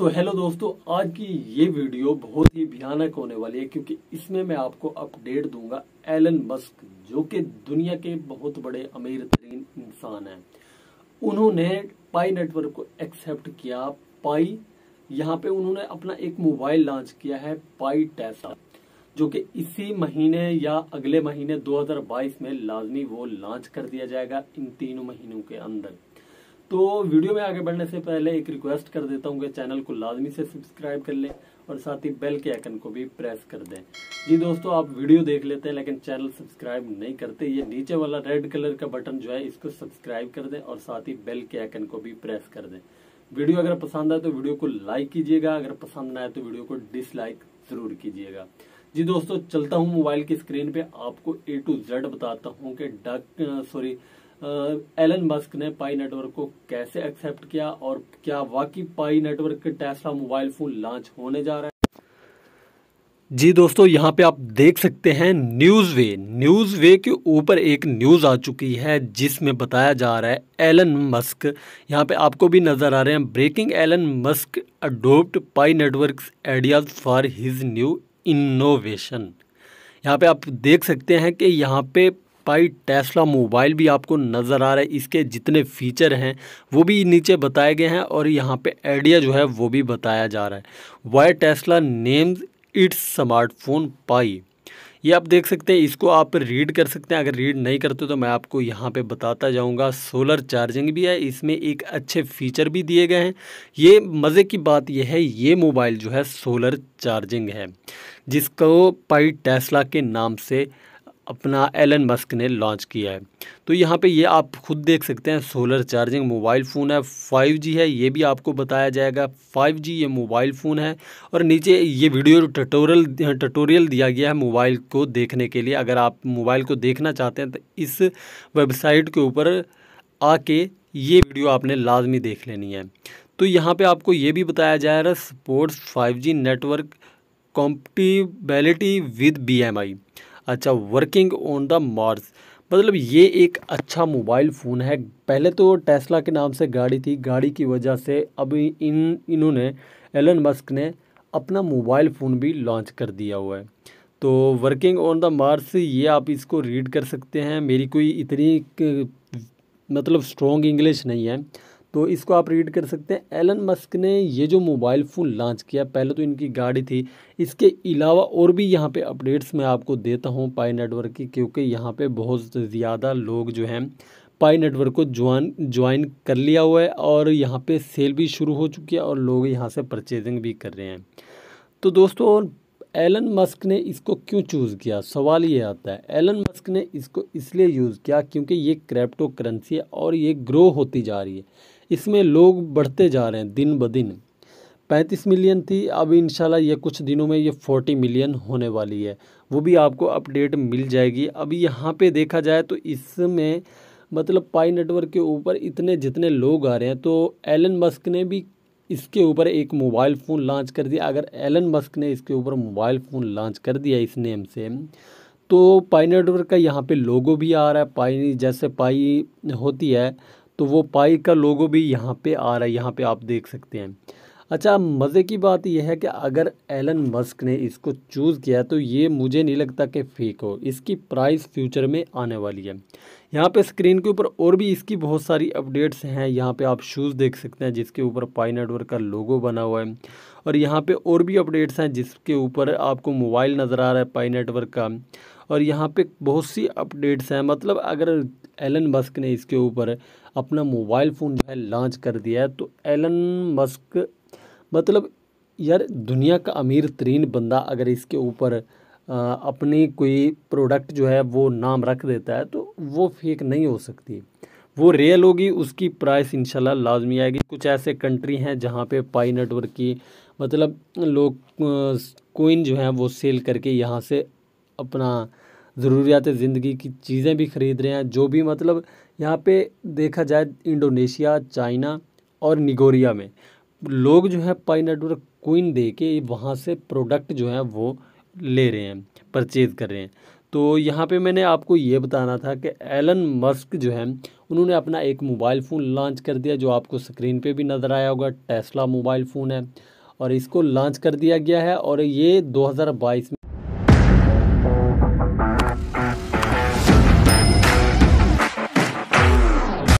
सो so, hello दोस्तों आज की ये वीडियो बहुत ही भयानक होने वाली है क्योंकि इसमें मैं आपको अपडेट दूंगा एलन मस्क जो कि दुनिया के बहुत बड़े अमीर तरीन इंसान हैं उन्होंने पाई नेटवर्क को एक्सेप्ट किया पाई यहाँ पे उन्होंने अपना एक मोबाइल लॉन्च किया है पाई टैसा जो कि इसी महीने या अगले महीने दो में लाजमी वो लॉन्च कर दिया जाएगा इन तीनों महीनों के अंदर तो वीडियो में आगे बढ़ने से पहले एक रिक्वेस्ट कर देता हूँ कि चैनल को लाजमी से सब्सक्राइब कर लें और साथ ही बेल के आइकन को भी प्रेस कर दें जी दोस्तों आप वीडियो देख लेते हैं लेकिन चैनल सब्सक्राइब नहीं करते ये नीचे वाला रेड कलर का बटन जो है इसको सब्सक्राइब कर दें और साथ ही बेल के आइकन को भी प्रेस कर दें वीडियो अगर पसंद आए तो वीडियो को लाइक कीजिएगा अगर पसंद ना आए तो वीडियो को डिसलाइक जरूर कीजिएगा जी दोस्तों चलता हूँ मोबाइल की स्क्रीन पे आपको ए टू जेड बताता हूँ कि डक सॉरी एलन मस्क ने पाई नेटवर्क को कैसे एक्सेप्ट किया और क्या वाकई पाई नेटवर्क के टेस्ला मोबाइल फोन लॉन्च होने जा रहा है जी दोस्तों यहाँ पे आप देख सकते हैं न्यूज़ वे न्यूज़ वे के ऊपर एक न्यूज़ आ चुकी है जिसमें बताया जा रहा है एलन मस्क यहाँ पे आपको भी नज़र आ रहे हैं breaking Elon Musk adopt Pi network ideas for his new innovation यहाँ पे आप देख सकते हैं कि यहाँ पे भाई टेस्ला मोबाइल भी आपको नज़र आ रहा है इसके जितने फीचर हैं वो भी नीचे बताए गए हैं और यहाँ पे आइडिया जो है वो भी बताया जा रहा है why Tesla names its smartphone Pi ये आप देख सकते हैं इसको आप रीड कर सकते हैं अगर रीड नहीं करते तो मैं आपको यहाँ पे बताता जाऊँगा सोलर चार्जिंग भी है इसमें एक अच्छे फीचर भी दिए गए हैं ये मज़े की बात यह है ये मोबाइल जो है सोलर चार्जिंग है जिसको पाई टेस्ला के नाम से अपना एलन मस्क ने लॉन्च किया है तो यहाँ पे ये आप खुद देख सकते हैं सोलर चार्जिंग मोबाइल फ़ोन है 5G है ये भी आपको बताया जाएगा 5G ये मोबाइल फ़ोन है और नीचे ये वीडियो टटोरल टटोरियल दिया गया है मोबाइल को देखने के लिए अगर आप मोबाइल को देखना चाहते हैं तो इस वेबसाइट के ऊपर आके ये वीडियो आपने लाजमी देख लेनी है तो यहाँ पर आपको ये भी बताया जा रहा है supports five network compatibility with be अच्छा वर्किंग ऑन द मार्स मतलब ये एक अच्छा मोबाइल फ़ोन है पहले तो टेस्ला के नाम से गाड़ी थी गाड़ी की वजह से अभी इन इन्होंने एलन मस्क ने अपना मोबाइल फ़ोन भी लॉन्च कर दिया हुआ है तो वर्किंग ऑन द मार्स ये आप इसको रीड कर सकते हैं मेरी कोई इतनी मतलब स्ट्रॉन्ग इंग्लिश नहीं है तो इसको आप रीड कर सकते हैं एलन मस्क ने ये जो मोबाइल फ़ोन लॉन्च किया पहले तो इनकी गाड़ी थी इसके अलावा और भी यहाँ पे अपडेट्स मैं आपको देता हूँ पाई नेटवर्क की क्योंकि यहाँ पे बहुत ज़्यादा लोग जो हैं पाई नेटवर्क को ज्वाइन ज्वाइन कर लिया हुआ है और यहाँ पे सेल भी शुरू हो चुकी है और लोग यहाँ से परचेजिंग भी कर रहे हैं तो दोस्तों एलन मस्क ने इसको क्यों चूज़ किया सवाल ये आता है एलन मस्क ने इसको इसलिए यूज़ किया क्योंकि ये क्रिप्टो करेंसी है और ये ग्रो होती जा रही है इसमें लोग बढ़ते जा रहे हैं दिन ब दिन पैंतीस मिलियन थी अब इन ये कुछ दिनों में ये फोर्टी मिलियन होने वाली है वो भी आपको अपडेट मिल जाएगी अभी यहाँ पे देखा जाए तो इसमें मतलब पाई नेटवर्क के ऊपर इतने जितने लोग आ रहे हैं तो एलन मस्क ने भी इसके ऊपर एक मोबाइल फ़ोन लॉन्च कर दिया अगर एलन मस्क ने इसके ऊपर मोबाइल फ़ोन लॉन्च कर दिया इस नेम से तो पाई नेटवर्क का यहाँ पे लोगो भी आ रहा है पाई जैसे पाई होती है तो वो पाई का लोगो भी यहाँ पे आ रहा है यहाँ पे आप देख सकते हैं अच्छा मज़े की बात यह है कि अगर एलन मस्क ने इसको चूज़ किया तो ये मुझे नहीं लगता कि फेक हो इसकी प्राइस फ्यूचर में आने वाली है यहाँ पे स्क्रीन के ऊपर और भी इसकी बहुत सारी अपडेट्स हैं यहाँ पे आप शूज़ देख सकते हैं जिसके ऊपर पाई नेटवर्क का लोगो बना हुआ है और यहाँ पे और भी अपडेट्स हैं जिसके ऊपर आपको मोबाइल नज़र आ रहा है पाई नेटवर्क का और यहाँ पे बहुत सी अपडेट्स हैं मतलब अगर एलन मस्क ने इसके ऊपर अपना मोबाइल फ़ोन जो है लॉन्च कर दिया है तो एलन मस्क मतलब यार दुनिया का अमीर तरीन बंदा अगर इसके ऊपर अपनी कोई प्रोडक्ट जो है वो नाम रख देता है तो वो फेक नहीं हो सकती वो रियल होगी उसकी प्राइस इंशाल्लाह लाजमी आएगी कुछ ऐसे कंट्री हैं जहाँ पे पाई नेटवर्क की मतलब लोग कोइन जो है वो सेल करके यहाँ से अपना ज़रूरियात ज़िंदगी की चीज़ें भी ख़रीद रहे हैं जो भी मतलब यहाँ पे देखा जाए इंडोनेशिया चाइना और निगोरिया में लोग जो है पाई नेटवर्क कोइन दे के वहाँ से प्रोडक्ट जो है वो ले रहे हैं परचेज कर रहे हैं तो यहाँ पे मैंने आपको ये बताना था कि एलन मस्क जो है उन्होंने अपना एक मोबाइल फ़ोन लॉन्च कर दिया जो आपको स्क्रीन पे भी नज़र आया होगा टेस्ला मोबाइल फ़ोन है और इसको लॉन्च कर दिया गया है और ये 2022 में